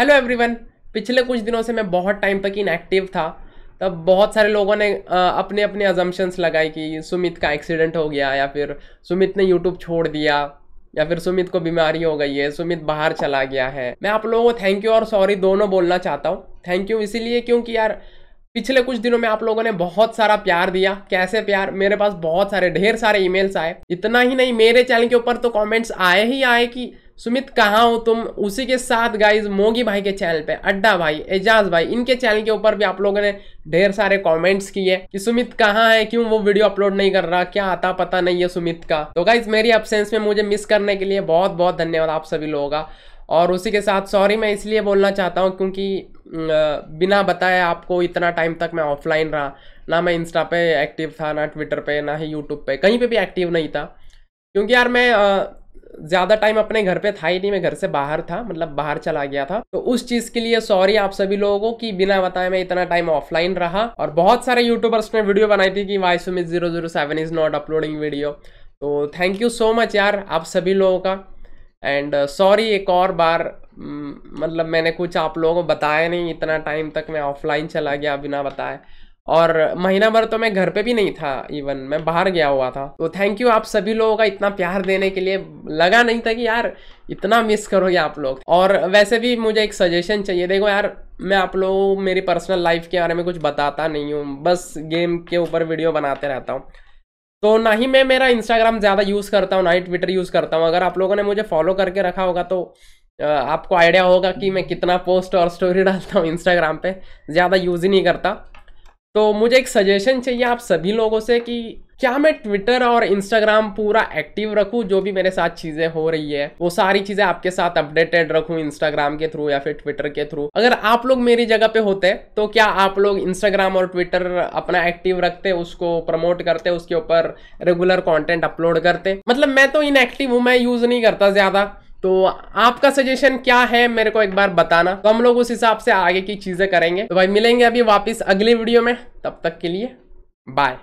hello everyone पिछले कुछ दिनों से मैं बहुत टाइम तक इनएक्टिव था तब बहुत सारे लोगों ने अपने अपने अजम्पन्स लगाए कि सुमित का एक्सीडेंट हो गया या फिर सुमित ने यूट्यूब छोड़ दिया या फिर सुमित को बीमारी हो गई है सुमित बाहर चला गया है मैं आप लोगों को थैंक यू और सॉरी दोनों बोलना चाहता हूँ थैंक यू इसीलिए क्योंकि यार पिछले कुछ दिनों में आप लोगों ने बहुत सारा प्यार दिया कैसे प्यार मेरे पास बहुत सारे ढेर सारे ईमेल्स आए इतना ही नहीं मेरे चैनल के ऊपर तो कमेंट्स आए ही आए कि सुमित कहाँ हो तुम उसी के साथ गाइज मोगी भाई के चैनल पे अड्डा भाई एजाज भाई इनके चैनल के ऊपर भी आप लोगों ने ढेर सारे कमेंट्स किए कि सुमित कहाँ है क्यों वो वीडियो अपलोड नहीं कर रहा क्या आता पता नहीं है सुमित का तो गाइज मेरी अपसेंस में मुझे मिस करने के लिए बहुत बहुत धन्यवाद आप सभी लोगों का और उसी के साथ सॉरी मैं इसलिए बोलना चाहता हूँ क्योंकि बिना बताए आपको इतना टाइम तक मैं ऑफलाइन रहा ना मैं इंस्टा पे एक्टिव था ना ट्विटर पे ना ही यूट्यूब पे कहीं पे भी एक्टिव नहीं था क्योंकि यार मैं ज़्यादा टाइम अपने घर पे था ही नहीं मैं घर से बाहर था मतलब बाहर चला गया था तो उस चीज़ के लिए सॉरी आप सभी लोगों को कि बिना बताए मैं इतना टाइम ऑफलाइन रहा और बहुत सारे यूट्यूबर्स ने वीडियो बनाई थी कि why Sumit zero zero seven is not uploading video तो थैंक यू सो मच यार आप सभी लोगों का एंड सॉरी uh, एक और बार mm, मतलब मैंने कुछ आप लोगों को बताया नहीं इतना टाइम तक मैं ऑफलाइन चला गया बिना बताए और महीना भर तो मैं घर पे भी नहीं था इवन मैं बाहर गया हुआ था तो थैंक यू आप सभी लोगों का इतना प्यार देने के लिए लगा नहीं था कि यार इतना मिस करोगे आप लोग और वैसे भी मुझे एक सजेशन चाहिए देखो यार मैं आप लोग मेरी पर्सनल लाइफ के बारे में कुछ बताता नहीं हूँ बस गेम के ऊपर वीडियो बनाते रहता हूँ तो ना ही मैं मेरा इंस्टाग्राम ज़्यादा यूज़ करता हूँ ना ही ट्विटर यूज़ करता हूँ अगर आप लोगों ने मुझे फॉलो करके रखा होगा तो आपको आइडिया होगा कि मैं कितना पोस्ट और स्टोरी डालता हूँ इंस्टाग्राम पे ज़्यादा यूज़ ही नहीं करता तो मुझे एक सजेशन चाहिए आप सभी लोगों से कि क्या मैं ट्विटर और इंस्टाग्राम पूरा एक्टिव रखूं जो भी मेरे साथ चीज़ें हो रही है वो सारी चीज़ें आपके साथ अपडेटेड रखूं इंस्टाग्राम के थ्रू या फिर ट्विटर के थ्रू अगर आप लोग मेरी जगह पे होते तो क्या आप लोग इंस्टाग्राम और ट्विटर अपना एक्टिव रखते उसको प्रमोट करते उसके ऊपर रेगुलर कॉन्टेंट अपलोड करते मतलब मैं तो इनएक्टिव हूँ मैं यूज़ नहीं करता ज़्यादा तो आपका सजेशन क्या है मेरे को एक बार बताना तो हम लोग उस हिसाब से आगे की चीज़ें करेंगे तो भाई मिलेंगे अभी वापस अगले वीडियो में तब तक के लिए बाय